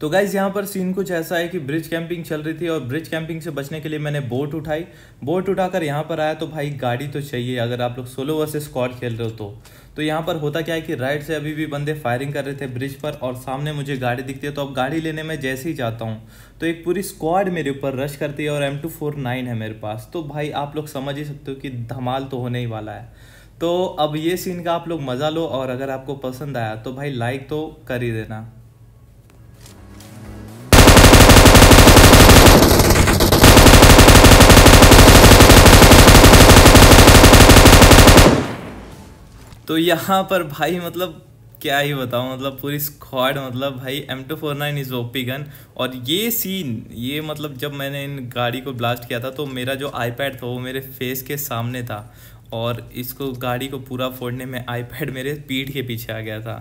तो गाइज यहाँ पर सीन कुछ ऐसा है कि ब्रिज कैंपिंग चल रही थी और ब्रिज कैंपिंग से बचने के लिए मैंने बोट उठाई बोट उठाकर यहाँ पर आया तो भाई गाड़ी तो चाहिए अगर आप लोग सोलो वर्सेस स्क्वाड खेल रहे हो तो तो यहाँ पर होता क्या है कि राइट से अभी भी बंदे फायरिंग कर रहे थे ब्रिज पर और सामने मुझे गाड़ी दिखती है तो अब गाड़ी लेने में जैसे ही जाता हूँ तो एक पूरी स्क्वाड मेरे ऊपर रश करती है और एम टू फोर नाइन है मेरे पास तो भाई आप लोग समझ ही सकते हो कि धमाल तो होने ही वाला है तो अब ये सीन का आप लोग मज़ा लो और अगर आपको पसंद आया तो भाई लाइक तो कर ही देना तो यहाँ पर भाई मतलब क्या ही बताऊँ मतलब पूरी स्क्वाड मतलब भाई M two four nine is OP gun और ये सीन ये मतलब जब मैंने इन गाड़ी को ब्लास्ट किया था तो मेरा जो आईपैड था वो मेरे फेस के सामने था और इसको गाड़ी को पूरा फोड़ने में आईपैड मेरे पीठ के पीछे आ गया था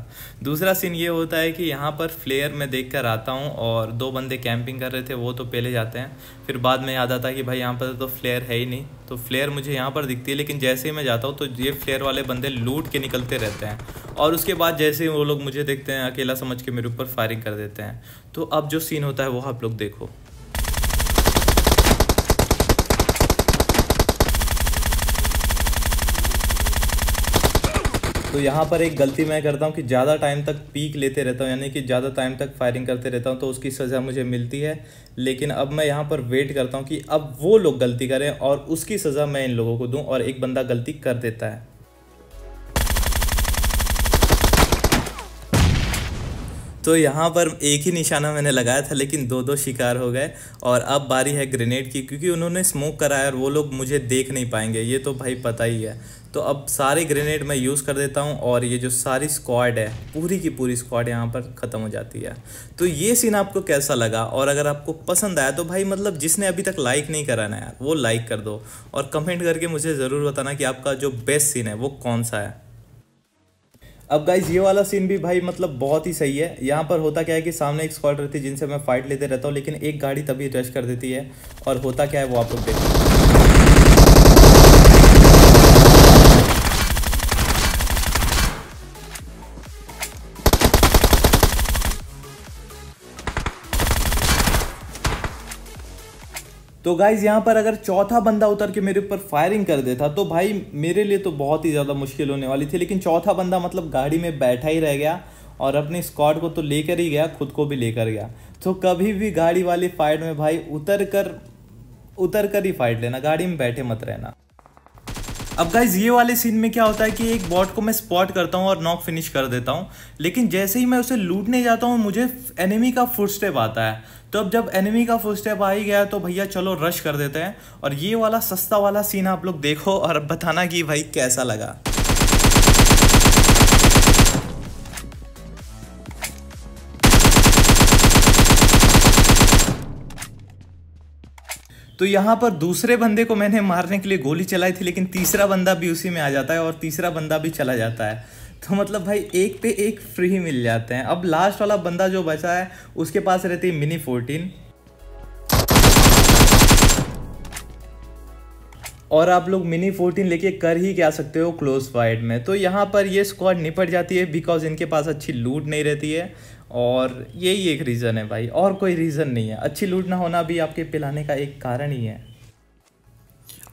दूसरा सीन ये होता है कि यहाँ पर फ्लेयर मैं देख कर आता हूँ और दो बंदे कैंपिंग कर रहे थे वो तो पहले जाते हैं फिर बाद में याद आता है कि भाई यहाँ पर तो फ्लेयर है ही नहीं तो फ्लेयर मुझे यहाँ पर दिखती है लेकिन जैसे ही मैं जाता हूँ तो ये फ्लेयर वाले बंदे लूट के निकलते रहते हैं और उसके बाद जैसे ही वो लोग मुझे देखते हैं अकेला समझ के मेरे ऊपर फायरिंग कर देते हैं तो अब जो सीन होता है वो आप लोग देखो तो यहाँ पर एक गलती मैं करता हूँ कि ज़्यादा टाइम तक पीक लेते रहता हूँ यानी कि ज़्यादा टाइम तक फायरिंग करते रहता हूँ तो उसकी सज़ा मुझे मिलती है लेकिन अब मैं यहाँ पर वेट करता हूँ कि अब वो लोग गलती करें और उसकी सज़ा मैं इन लोगों को दूँ और एक बंदा गलती कर देता है तो यहाँ पर एक ही निशाना मैंने लगाया था लेकिन दो दो शिकार हो गए और अब बारी है ग्रेनेड की क्योंकि उन्होंने स्मोक कराया और वो लोग मुझे देख नहीं पाएंगे ये तो भाई पता ही है तो अब सारे ग्रेनेड मैं यूज़ कर देता हूँ और ये जो सारी स्क्वाड है पूरी की पूरी स्क्वाड यहाँ पर ख़त्म हो जाती है तो ये सीन आपको कैसा लगा और अगर आपको पसंद आया तो भाई मतलब जिसने अभी तक लाइक नहीं करा ना यार वो लाइक कर दो और कमेंट करके मुझे ज़रूर बताना कि आपका जो बेस्ट सीन है वो कौन सा है अब गाइज ये वाला सीन भी भाई मतलब बहुत ही सही है यहाँ पर होता क्या है कि सामने एक स्क्वाड रहती है जिनसे मैं फाइट लेते रहता हूँ लेकिन एक गाड़ी तभी रश कर देती है और होता क्या है वो आप लोग देखते हैं तो गाइज यहाँ पर अगर चौथा बंदा उतर के मेरे ऊपर फायरिंग कर देता तो भाई मेरे लिए तो बहुत ही ज़्यादा मुश्किल होने वाली थी लेकिन चौथा बंदा मतलब गाड़ी में बैठा ही रह गया और अपने स्क्वाड को तो लेकर ही गया खुद को भी लेकर गया तो कभी भी गाड़ी वाली फाइट में भाई उतर कर उतर कर ही फाइट लेना गाड़ी में बैठे मत रहना अब गाइज ये वाले सीन में क्या होता है कि एक बॉट को मैं स्पॉट करता हूँ और नॉक फिनिश कर देता हूँ लेकिन जैसे ही मैं उसे लूटने जाता हूँ मुझे एनिमी का स्टेप आता है तो अब जब एनिमी का स्टेप आ ही गया तो भैया चलो रश कर देते हैं और ये वाला सस्ता वाला सीन आप लोग देखो और बताना कि भाई कैसा लगा तो यहाँ पर दूसरे बंदे को मैंने मारने के लिए गोली चलाई थी लेकिन तीसरा बंदा भी उसी में आ जाता है और तीसरा बंदा भी चला जाता है तो मतलब भाई एक पे एक फ्री मिल जाते हैं अब लास्ट वाला बंदा जो बचा है उसके पास रहती है मिनी फोर्टीन और आप लोग मिनी फोर्टीन लेके कर ही क्या सकते हो क्लोज फाइट में तो यहाँ पर ये स्क्वाड निपट जाती है बिकॉज इनके पास अच्छी लूट नहीं रहती है और यही एक रीज़न है भाई और कोई रीज़न नहीं है अच्छी लूट ना होना भी आपके पिलाने का एक कारण ही है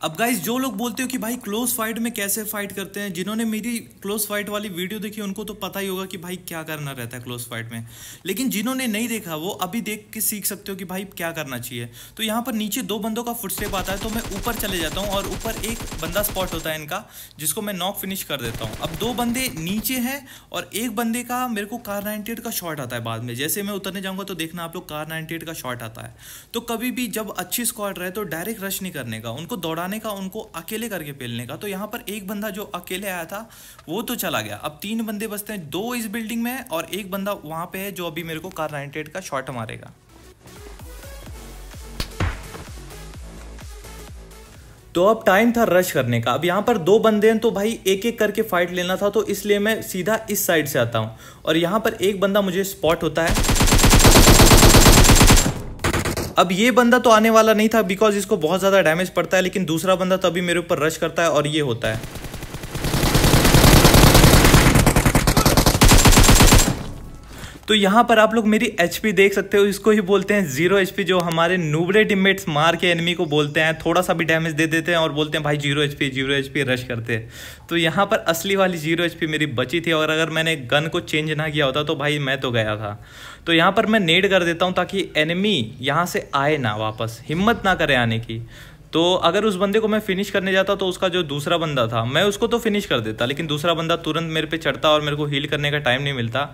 अब गाइज जो लोग बोलते हो कि भाई क्लोज फाइट में कैसे फाइट करते हैं जिन्होंने मेरी क्लोज फाइट वाली वीडियो देखी उनको तो पता ही होगा कि भाई क्या करना रहता है क्लोज फाइट में लेकिन जिन्होंने नहीं देखा वो अभी देख के सीख सकते हो कि भाई क्या करना चाहिए तो यहाँ पर नीचे दो बंदों का फुटस्टेप आता है तो मैं ऊपर चले जाता हूँ और ऊपर एक बंदा स्पॉट होता है इनका जिसको मैं नॉक फिनिश कर देता हूँ अब दो बंदे नीचे हैं और एक बंदे का मेरे को कार नाइनटी का शॉट आता है बाद में जैसे मैं उतरने जाऊँगा तो देखना आप लोग कार नाइनटी का शॉट आता है तो कभी भी जब अच्छी स्क्वाड रहे तो डायरेक्ट रश नहीं करने का उनको दौड़ाने बचाने का उनको अकेले करके पेलने का तो यहाँ पर एक बंदा जो अकेले आया था वो तो चला गया अब तीन बंदे बचते हैं दो इस बिल्डिंग में और एक बंदा वहाँ पे है जो अभी मेरे को कार नाइनटेड का शॉट मारेगा तो अब टाइम था रश करने का अब यहाँ पर दो बंदे हैं तो भाई एक एक करके फाइट लेना था तो इसलिए मैं सीधा इस साइड से आता हूँ और यहाँ पर एक बंदा मुझे स्पॉट होता है अब ये बंदा तो आने वाला नहीं था बिकॉज इसको बहुत ज़्यादा डैमेज पड़ता है लेकिन दूसरा बंदा तभी मेरे ऊपर रश करता है और ये होता है तो यहाँ पर आप लोग मेरी एच देख सकते हो इसको ही बोलते हैं जीरो एच जो हमारे नूबरे डिमेट्स मार के एनमी को बोलते हैं थोड़ा सा भी डैमेज दे देते हैं और बोलते हैं भाई zero H P zero H rush करते हैं तो यहाँ पर असली वाली जीरो एच मेरी बची थी और अगर मैंने गन को चेंज ना किया होता तो भाई मैं तो गया था तो यहाँ पर मैं नेड कर देता हूँ ताकि एनमी यहाँ से आए ना वापस हिम्मत ना करे आने की तो अगर उस बंदे को मैं फिनिश करने जाता तो उसका जो दूसरा बंदा था मैं उसको तो फिनिश कर देता लेकिन दूसरा बंदा तुरंत मेरे पे चढ़ता और मेरे को हील करने का टाइम नहीं मिलता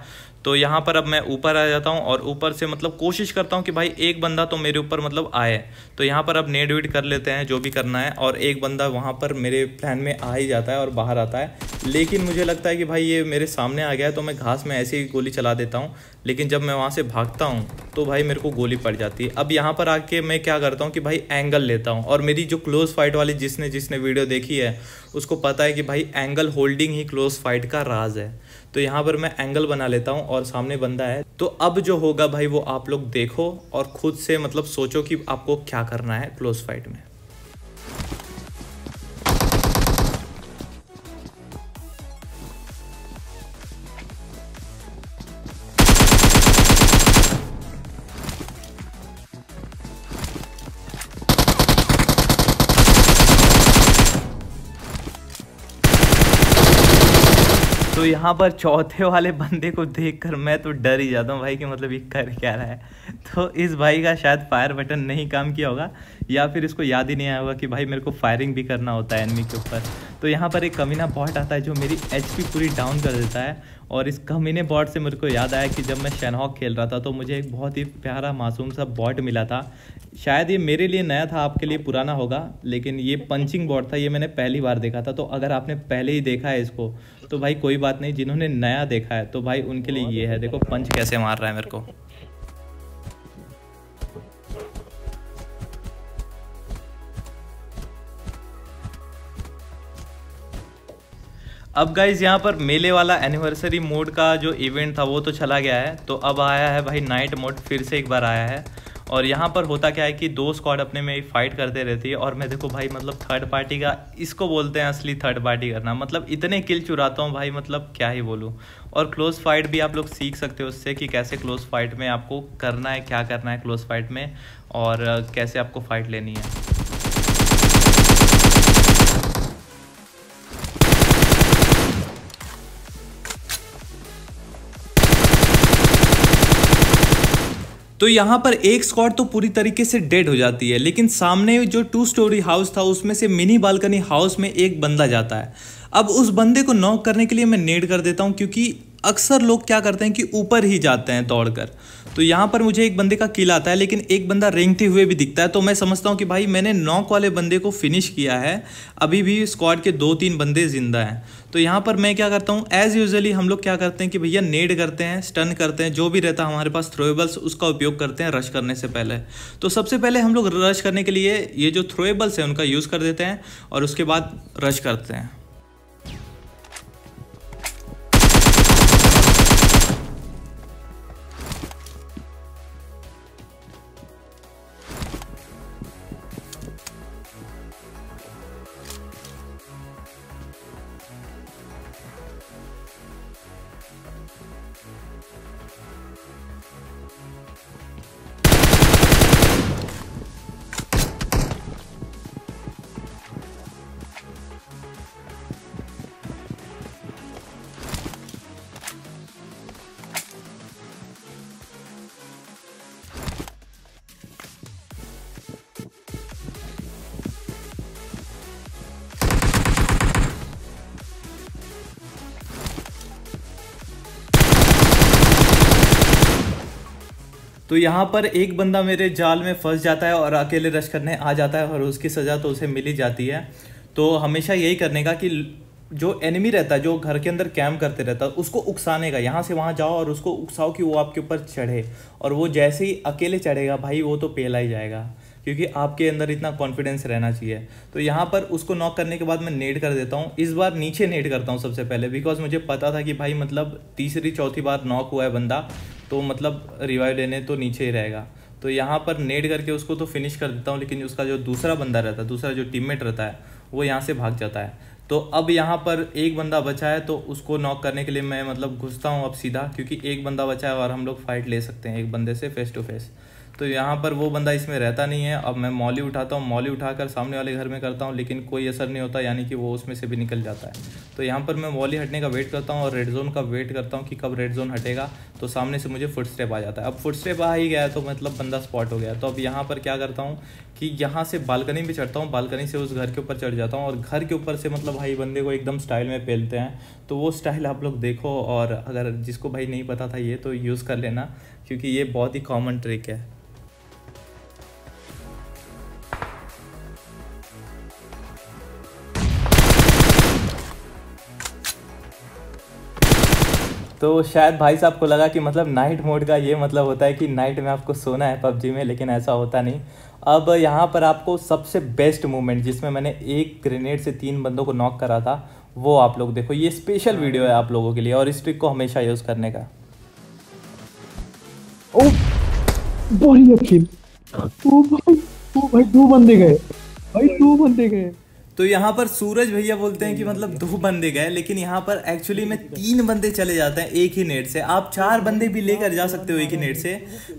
तो यहाँ पर अब मैं ऊपर आ जाता हूँ और ऊपर से मतलब कोशिश करता हूँ कि भाई एक बंदा तो मेरे ऊपर मतलब आए तो यहाँ पर अब नेट वेट कर लेते हैं जो भी करना है और एक बंदा वहाँ पर मेरे प्लान में आ ही जाता है और बाहर आता है लेकिन मुझे लगता है कि भाई ये मेरे सामने आ गया है तो मैं घास में ऐसी गोली चला देता हूँ लेकिन जब मैं वहाँ से भागता हूँ तो भाई मेरे को गोली पड़ जाती है अब यहाँ पर आके मैं क्या करता हूँ कि भाई एंगल लेता हूँ और मेरी जो क्लोज़ फाइट वाली जिसने जिसने वीडियो देखी है उसको पता है कि भाई एंगल होल्डिंग ही क्लोज़ फाइट का राज है तो यहाँ पर मैं एंगल बना लेता हूँ और सामने बंदा है तो अब जो होगा भाई वो आप लोग देखो और ख़ुद से मतलब सोचो कि आपको क्या करना है क्लोज़ फाइट में तो यहाँ पर चौथे वाले बंदे को देखकर मैं तो डर ही जाता हूँ भाई कि मतलब ये कर क्या रहा है तो इस भाई का शायद फायर बटन नहीं काम किया होगा या फिर इसको याद ही नहीं आया होगा कि भाई मेरे को फायरिंग भी करना होता है एनमी के ऊपर तो यहाँ पर एक कमीना बॉट आता है जो मेरी एच पूरी डाउन कर देता है और इस कमीने बॉट से मेरे को याद आया कि जब मैं शनहॉक खेल रहा था तो मुझे एक बहुत ही प्यारा मासूम सा बॉट मिला था शायद ये मेरे लिए नया था आपके लिए पुराना होगा लेकिन ये पंचिंग बॉट था ये मैंने पहली बार देखा था तो अगर आपने पहले ही देखा है इसको तो भाई कोई बात नहीं जिन्होंने नया देखा है तो भाई उनके लिए ये है देखो पंच कैसे मार रहा है मेरे को अब गाइज यहाँ पर मेले वाला एनिवर्सरी मोड का जो इवेंट था वो तो चला गया है तो अब आया है भाई नाइट मोड फिर से एक बार आया है और यहाँ पर होता क्या है कि दो स्क्वाड अपने में फाइट करते रहती है और मैं देखो भाई मतलब थर्ड पार्टी का इसको बोलते हैं असली थर्ड पार्टी करना मतलब इतने किल चुराता हूँ भाई मतलब क्या ही बोलूँ और क्लोज फाइट भी आप लोग सीख सकते हो उससे कि कैसे क्लोज फाइट में आपको करना है क्या करना है क्लोज फाइट में और कैसे आपको फाइट लेनी है तो यहाँ पर एक स्क्वाड तो पूरी तरीके से डेड हो जाती है लेकिन सामने जो टू स्टोरी हाउस था उसमें से मिनी बालकनी हाउस में एक बंदा जाता है अब उस बंदे को नॉक करने के लिए मैं नेड कर देता हूँ क्योंकि अक्सर लोग क्या करते हैं कि ऊपर ही जाते हैं दौड़कर तो यहाँ पर मुझे एक बंदे का किल आता है लेकिन एक बंदा रेंगते हुए भी दिखता है तो मैं समझता हूँ कि भाई मैंने नॉक वाले बंदे को फिनिश किया है अभी भी स्क्वाड के दो तीन बंदे ज़िंदा हैं तो यहाँ पर मैं क्या करता हूँ एज़ यूजली हम लोग क्या करते हैं कि भैया नेड करते हैं स्टन करते हैं जो भी रहता है हमारे पास थ्रोएबल्स उसका उपयोग करते हैं रश करने से पहले तो सबसे पहले हम लोग रश करने के लिए ये जो थ्रोएबल्स हैं उनका यूज़ कर देते हैं और उसके बाद रश करते हैं तो यहाँ पर एक बंदा मेरे जाल में फंस जाता है और अकेले रश करने आ जाता है और उसकी सज़ा तो उसे मिल ही जाती है तो हमेशा यही करने का कि जो एनिमी रहता है जो घर के अंदर कैम्प करते रहता है उसको उकसाने का यहाँ से वहाँ जाओ और उसको उकसाओ कि वो आपके ऊपर चढ़े और वो जैसे ही अकेले चढ़ेगा भाई वो तो पेला ही जाएगा क्योंकि आपके अंदर इतना कॉन्फिडेंस रहना चाहिए तो यहाँ पर उसको नॉक करने के बाद मैं नेट कर देता हूँ इस बार नीचे नेट करता हूँ सबसे पहले बिकॉज मुझे पता था कि भाई मतलब तीसरी चौथी बार नॉक हुआ है बंदा तो मतलब रिवाइव लेने तो नीचे ही रहेगा तो यहाँ पर नेट करके उसको तो फिनिश कर देता हूँ लेकिन उसका जो दूसरा बंदा रहता है दूसरा जो टीममेट रहता है वो यहाँ से भाग जाता है तो अब यहाँ पर एक बंदा बचा है तो उसको नॉक करने के लिए मैं मतलब घुसता हूँ अब सीधा क्योंकि एक बंदा बचा है और हम लोग फाइट ले सकते हैं एक बंदे से फेस टू फेस तो यहाँ पर वो बंदा इसमें रहता नहीं है अब मैं मौली उठाता हूँ मौली उठाकर सामने वाले घर में करता हूँ लेकिन कोई असर नहीं होता यानी कि वो उसमें से भी निकल जाता है तो यहाँ पर मैं मौली हटने का वेट करता हूँ और रेड जोन का वेट करता हूँ कि कब रेड जोन हटेगा तो सामने से मुझे फुट स्टेप आ जाता है अब फुट स्टेप आ ही गया तो मतलब बंदा स्पॉट हो गया तो अब यहाँ पर क्या करता हूँ कि यहाँ से बालकनी में चढ़ता हूँ बालकनी से उस घर के ऊपर चढ़ जाता हूँ और घर के ऊपर से मतलब भाई बंदे को एकदम स्टाइल में फैलते हैं तो वो स्टाइल आप लोग देखो और अगर जिसको भाई नहीं पता था ये तो यूज़ कर लेना क्योंकि ये बहुत ही कॉमन ट्रिक है तो शायद भाई साहब को लगा कि मतलब नाइट मोड का ये मतलब होता है कि नाइट में आपको सोना है पबजी में लेकिन ऐसा होता नहीं अब यहाँ पर आपको सबसे बेस्ट मूवमेंट जिसमें मैंने एक ग्रेनेड से तीन बंदों को नॉक करा था वो आप लोग देखो ये स्पेशल वीडियो हाँ। है आप लोगों के लिए और इस ट्रिक को हमेशा यूज़ करने का ओ ओ भाई ओ भाई दो बंदे गए भाई दो बंदे गए तो यहाँ पर सूरज भैया बोलते हैं कि मतलब दो बंदे गए लेकिन यहाँ पर एक्चुअली में तीन बंदे चले जाते हैं एक ही नेट से आप चार बंदे भी लेकर जा सकते हो एक ही नेट से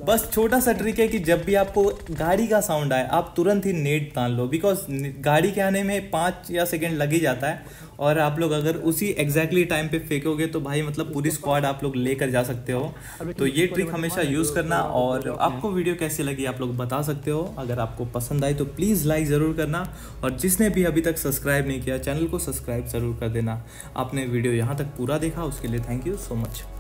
बस छोटा सा ट्रिक है कि जब भी आपको गाड़ी का साउंड आए आप तुरंत ही नेट तान लो बिकॉज गाड़ी के आने में पाँच या सेकेंड लग ही जाता है और आप लोग अगर उसी एग्जैक्टली टाइम पे फेंकोगे तो भाई मतलब पूरी स्क्वाड आप लोग लेकर जा सकते हो तो ये ट्रिक हमेशा यूज़ करना और आपको वीडियो कैसी लगी आप लोग बता सकते हो अगर आपको पसंद आई तो प्लीज़ लाइक ज़रूर करना और जिसने भी अभी तक सब्सक्राइब नहीं किया चैनल को सब्सक्राइब ज़रूर कर देना आपने वीडियो यहाँ तक पूरा देखा उसके लिए थैंक यू सो मच